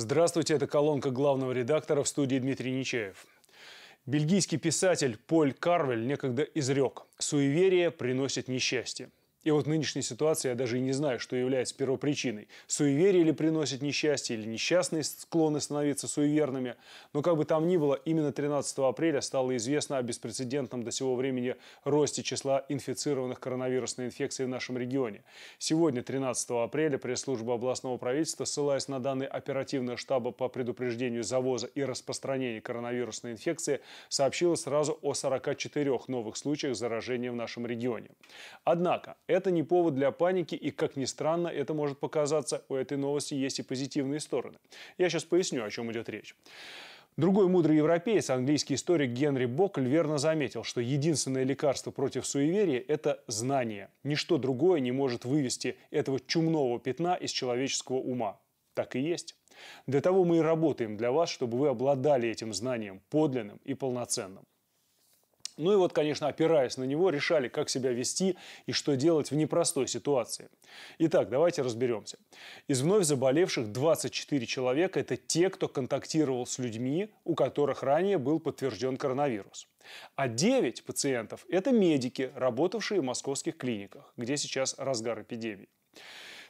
Здравствуйте, это колонка главного редактора в студии Дмитрий Нечаев. Бельгийский писатель Поль Карвель некогда изрек «Суеверие приносит несчастье». И вот нынешняя ситуация, я даже и не знаю, что является первопричиной. Суеверие ли приносит несчастье, или несчастные склонны становиться суеверными. Но как бы там ни было, именно 13 апреля стало известно о беспрецедентном до сего времени росте числа инфицированных коронавирусной инфекцией в нашем регионе. Сегодня, 13 апреля, пресс-служба областного правительства, ссылаясь на данные оперативного штаба по предупреждению завоза и распространения коронавирусной инфекции, сообщила сразу о 44 новых случаях заражения в нашем регионе. Однако, это не повод для паники, и, как ни странно, это может показаться, у этой новости есть и позитивные стороны. Я сейчас поясню, о чем идет речь. Другой мудрый европеец, английский историк Генри Бокль, верно заметил, что единственное лекарство против суеверия – это знание. Ничто другое не может вывести этого чумного пятна из человеческого ума. Так и есть. Для того мы и работаем для вас, чтобы вы обладали этим знанием подлинным и полноценным. Ну и вот, конечно, опираясь на него, решали, как себя вести и что делать в непростой ситуации. Итак, давайте разберемся. Из вновь заболевших 24 человека – это те, кто контактировал с людьми, у которых ранее был подтвержден коронавирус. А 9 пациентов – это медики, работавшие в московских клиниках, где сейчас разгар эпидемии.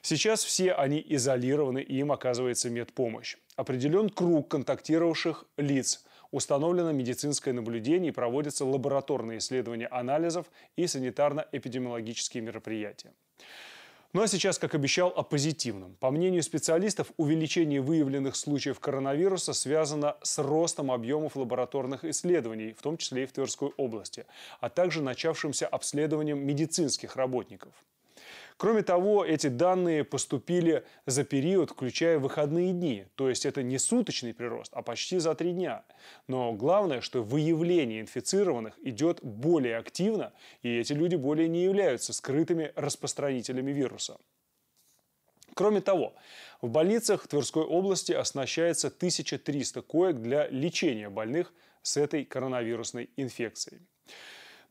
Сейчас все они изолированы, и им оказывается медпомощь. Определен круг контактировавших лиц – Установлено медицинское наблюдение и проводятся лабораторные исследования анализов и санитарно-эпидемиологические мероприятия. Ну а сейчас, как обещал, о позитивном. По мнению специалистов, увеличение выявленных случаев коронавируса связано с ростом объемов лабораторных исследований, в том числе и в Тверской области, а также начавшимся обследованием медицинских работников. Кроме того, эти данные поступили за период, включая выходные дни, то есть это не суточный прирост, а почти за три дня. Но главное, что выявление инфицированных идет более активно, и эти люди более не являются скрытыми распространителями вируса. Кроме того, в больницах Тверской области оснащается 1300 коек для лечения больных с этой коронавирусной инфекцией.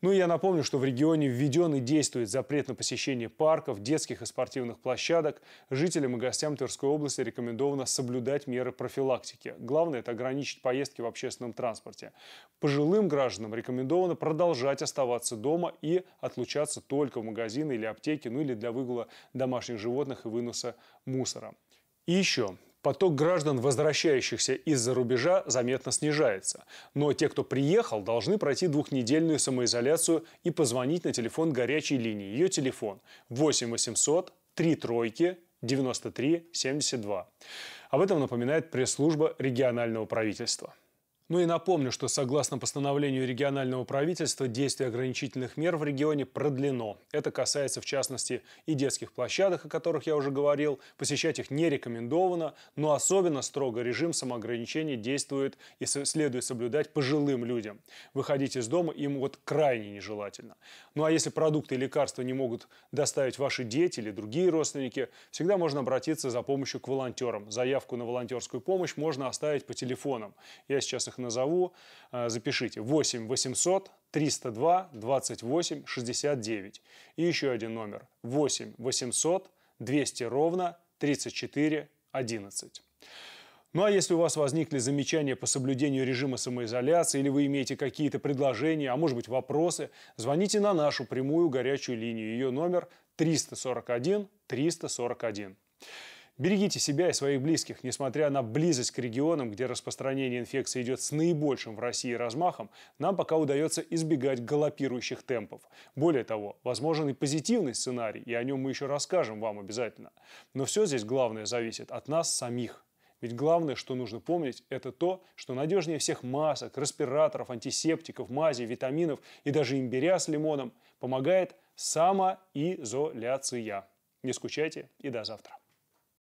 Ну и я напомню, что в регионе введен и действует запрет на посещение парков, детских и спортивных площадок. Жителям и гостям Тверской области рекомендовано соблюдать меры профилактики. Главное – это ограничить поездки в общественном транспорте. Пожилым гражданам рекомендовано продолжать оставаться дома и отлучаться только в магазины или аптеки, ну или для выгула домашних животных и выноса мусора. И еще Поток граждан, возвращающихся из-за рубежа, заметно снижается. Но те, кто приехал, должны пройти двухнедельную самоизоляцию и позвонить на телефон горячей линии. Ее телефон 8 800 3 тройки 93 72. Об этом напоминает пресс-служба регионального правительства. Ну и напомню, что согласно постановлению регионального правительства действие ограничительных мер в регионе продлено. Это касается в частности и детских площадок, о которых я уже говорил. Посещать их не рекомендовано, но особенно строго режим самоограничения действует и следует соблюдать пожилым людям. Выходить из дома им вот крайне нежелательно. Ну а если продукты и лекарства не могут доставить ваши дети или другие родственники, всегда можно обратиться за помощью к волонтерам. Заявку на волонтерскую помощь можно оставить по телефонам. Я сейчас их назову, э, запишите 8 800 302 28 69. И еще один номер 8 800 200 ровно 34 11. Ну а если у вас возникли замечания по соблюдению режима самоизоляции или вы имеете какие-то предложения, а может быть вопросы, звоните на нашу прямую горячую линию. Ее номер 341 341. Берегите себя и своих близких. Несмотря на близость к регионам, где распространение инфекции идет с наибольшим в России размахом, нам пока удается избегать галопирующих темпов. Более того, возможен и позитивный сценарий, и о нем мы еще расскажем вам обязательно. Но все здесь главное зависит от нас самих. Ведь главное, что нужно помнить, это то, что надежнее всех масок, респираторов, антисептиков, мазей, витаминов и даже имбиря с лимоном помогает самоизоляция. Не скучайте и до завтра.